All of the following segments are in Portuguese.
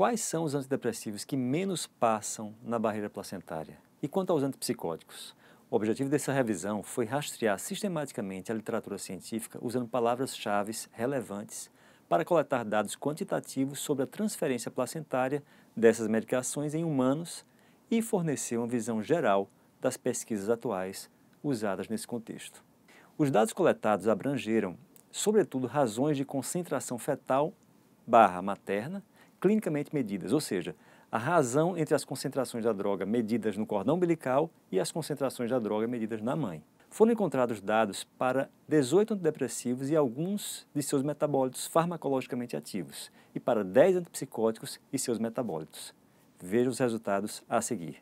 Quais são os antidepressivos que menos passam na barreira placentária? E quanto aos antipsicóticos? O objetivo dessa revisão foi rastrear sistematicamente a literatura científica usando palavras-chave relevantes para coletar dados quantitativos sobre a transferência placentária dessas medicações em humanos e fornecer uma visão geral das pesquisas atuais usadas nesse contexto. Os dados coletados abrangeram, sobretudo, razões de concentração fetal barra materna clinicamente medidas, ou seja, a razão entre as concentrações da droga medidas no cordão umbilical e as concentrações da droga medidas na mãe. Foram encontrados dados para 18 antidepressivos e alguns de seus metabólitos farmacologicamente ativos, e para 10 antipsicóticos e seus metabólitos. Veja os resultados a seguir.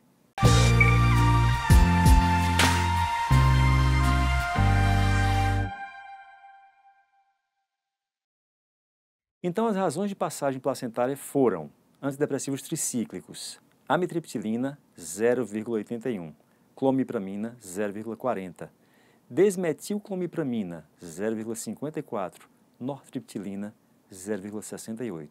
Então, as razões de passagem placentária foram antidepressivos tricíclicos, amitriptilina 0,81, clomipramina 0,40, desmetilclomipramina 0,54, nortriptilina 0,68.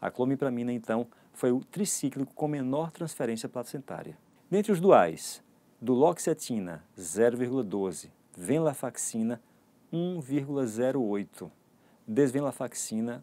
A clomipramina, então, foi o tricíclico com menor transferência placentária. Dentre os duais, duloxetina 0,12, venlafaxina 1,08, desvenlafaxina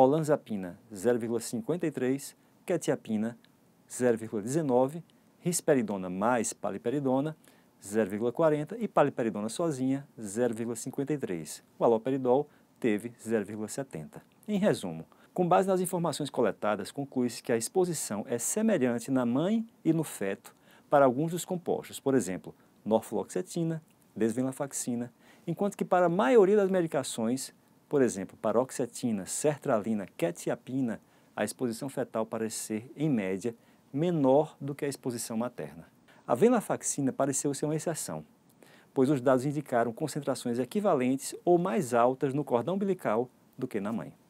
olanzapina 0,53, quetiapina 0,19, risperidona mais paliperidona 0,40 e paliperidona sozinha 0,53. O aloperidol teve 0,70. Em resumo, com base nas informações coletadas, conclui-se que a exposição é semelhante na mãe e no feto para alguns dos compostos, por exemplo, norfloxetina, desvenlafaxina, enquanto que para a maioria das medicações por exemplo, paroxetina, sertralina, quetiapina, a exposição fetal parece ser, em média, menor do que a exposição materna. A venlafaxina pareceu ser uma exceção, pois os dados indicaram concentrações equivalentes ou mais altas no cordão umbilical do que na mãe.